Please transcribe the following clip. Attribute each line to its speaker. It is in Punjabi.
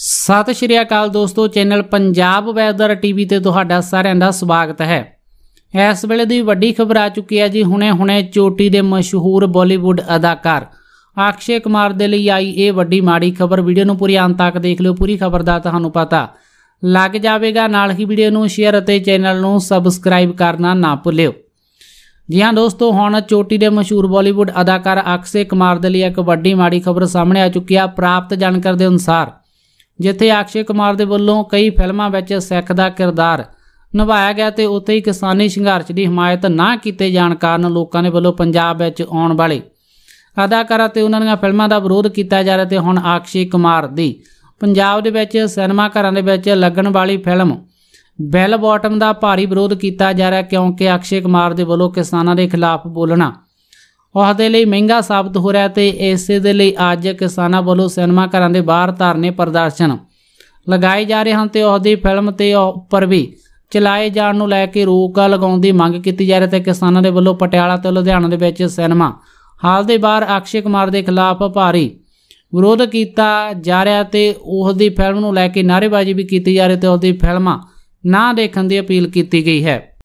Speaker 1: ਸਤਿ ਸ਼੍ਰੀ ਅਕਾਲ ਦੋਸਤੋ ਚੈਨਲ ਪੰਜਾਬ ਵੈਦਰ ਟੀਵੀ ਤੇ ਤੁਹਾਡਾ ਸਾਰਿਆਂ ਦਾ ਸਵਾਗਤ ਹੈ ਇਸ ਵੇਲੇ ਦੀ ਵੱਡੀ ਖਬਰ ਆ ਚੁੱਕੀ ਹੈ ਜੀ ਹੁਣੇ-ਹੁਣੇ ਚੋਟੀ ਦੇ ਮਸ਼ਹੂਰ ਬਾਲੀਵੁੱਡ ਅਦਾਕਾਰ ਆਕਸ਼ੇ ਕੁਮਾਰ ਦੇ ਲਈ ਆਈ ਇਹ ਵੱਡੀ ਮਾੜੀ ਖਬਰ ਵੀਡੀਓ ਨੂੰ ਪੂਰੀ ਅੰਤ ਤੱਕ ਦੇਖ ਲਿਓ ਪੂਰੀ ਖਬਰ ਦਾ ਤੁਹਾਨੂੰ ਪਤਾ ਲੱਗ ਜਾਵੇਗਾ ਨਾਲ ਹੀ ਵੀਡੀਓ ਨੂੰ ਸ਼ੇਅਰ ਅਤੇ ਚੈਨਲ ਨੂੰ ਸਬਸਕ੍ਰਾਈਬ ਕਰਨਾ ਨਾ ਭੁੱਲਿਓ ਜੀ ਹਾਂ ਦੋਸਤੋ ਹੁਣ ਚੋਟੀ ਦੇ ਮਸ਼ਹੂਰ ਬਾਲੀਵੁੱਡ ਅਦਾਕਾਰ ਅਕਸ਼ੇ ਕੁਮਾਰ ਦੇ ਲਈ ਇੱਕ ਵੱਡੀ ਮਾੜੀ ਖਬਰ ਸਾਹਮਣੇ ਆ ਚੁੱਕੀ ਆ ਪ੍ਰਾਪਤ ਜਾਣਕਾਰੀ ਦੇ ਅਨੁਸਾਰ ਜਿੱਥੇ ਆਕਸ਼ੇ ਕੁਮਾਰ ਦੇ ਵੱਲੋਂ ਕਈ ਫਿਲਮਾਂ ਵਿੱਚ ਸਿੱਖ ਦਾ ਕਿਰਦਾਰ ਨਿਭਾਇਆ ਗਿਆ ਤੇ ਉੱਥੇ ਹੀ ਕਿਸਾਨੀ ਸੰਘਰਸ਼ ਦੀ ਹਮਾਇਤ ਨਾ ਕੀਤੇ ਜਾਣ ਕਾਰਨ ਲੋਕਾਂ ਦੇ ਵੱਲੋਂ ਪੰਜਾਬ ਵਿੱਚ ਆਉਣ ਵਾਲੇ ਅਦਾਕਾਰਾਂ ਤੇ ਉਹਨਾਂ ਦੀਆਂ ਫਿਲਮਾਂ ਦਾ ਵਿਰੋਧ ਕੀਤਾ ਜਾ ਰਿਹਾ ਤੇ ਹੁਣ ਆਕਸ਼ੇ ਕੁਮਾਰ ਦੀ ਪੰਜਾਬ ਦੇ ਵਿੱਚ ਸਿਨੇਮਾ ਘਰਾਂ ਦੇ ਵਿੱਚ ਲੱਗਣ ਵਾਲੀ ਫਿਲਮ ਬੈਲ ਬਾਟਮ ਦਾ ਭਾਰੀ ਵਿਰੋਧ ਕੀਤਾ ਜਾ ਰਿਹਾ ਕਿਉਂਕਿ ਅਕਸ਼ੇ ਕੁਮਾਰ ਦੇ ਵੱਲੋਂ ਕਿਸਾਨਾਂ ਦੇ ਖਿਲਾਫ ਬੋਲਣਾ ਉਹਦੇ ਲਈ ਮਹਿੰਗਾ ਸਾਬਤ ਹੋ ਰਿਹਾ ਤੇ ਇਸੇ ਦੇ ਲਈ ਅੱਜ ਕਿਸਾਨਾਂ ਵੱਲੋਂ ਸਿਨੇਮਾ ਘਰਾਂ ਦੇ ਬਾਹਰ ਧਰਨੇ ਪ੍ਰਦਰਸ਼ਨ ਲਗਾਏ ਜਾ ਰਹੇ ਹਨ ਤੇ ਉਹਦੀ ਫਿਲਮ ਤੇ ਉੱਪਰ ਵੀ ਚਲਾਏ ਜਾਣ ਨੂੰ ਲੈ ਕੇ ਰੋਕ ਲਗਾਉਣ ਦੀ ਮੰਗ ਕੀਤੀ ਜਾ ਰਹੀ ਤੇ ਕਿਸਾਨਾਂ ਦੇ ਵੱਲੋਂ ਪਟਿਆਲਾ ਤੇ ਲੁਧਿਆਣਾ ਦੇ ਵਿੱਚ ਸਿਨੇਮਾ ਹਾਲ ਦੇ ਬਾਹਰ ਅਕਸ਼ੇ ਕੁਮਾਰ ਦੇ ਖਿਲਾਫ ਭਾਰੀ ਵਿਰੋਧ ਕੀਤਾ ਜਾ ਰਿਹਾ ਤੇ ਉਹਦੀ ਦੀ ਫਿਲਮ ਨੂੰ ਲੈ ਕੇ ਨਾਰੇਬਾਜ਼ੀ ਵੀ ਕੀਤੀ ਜਾ ਰਹੀ ਤੇ ਉਹਦੀ ਦੀ ਫਿਲਮਾਂ ਨਾ ਦੇਖਣ ਦੀ ਅਪੀਲ ਕੀਤੀ ਗਈ ਹੈ